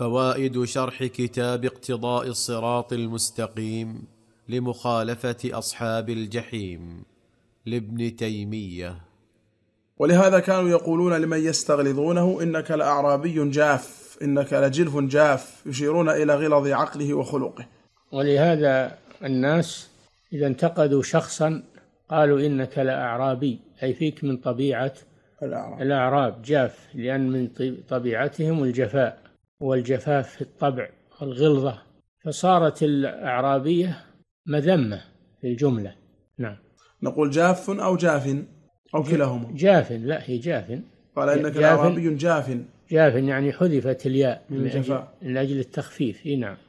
فوائد شرح كتاب اقتضاء الصراط المستقيم لمخالفه اصحاب الجحيم لابن تيميه ولهذا كانوا يقولون لمن يستغلظونه انك لاعرابي جاف انك لجلف جاف يشيرون الى غلظ عقله وخلقه ولهذا الناس اذا انتقدوا شخصا قالوا انك لاعرابي اي فيك من طبيعه الأعراب. الأعراب جاف لأن من طبيعتهم الجفاء والجفاف في الطبع والغلظة فصارت الأعرابية مذمة في الجملة نعم نقول جاف أو جاف أو كلاهما جاف لا هي جاف قال إنك جافن الأعرابي جاف جاف يعني حذفت الياء من, من, أجل, من أجل التخفيف إيه نعم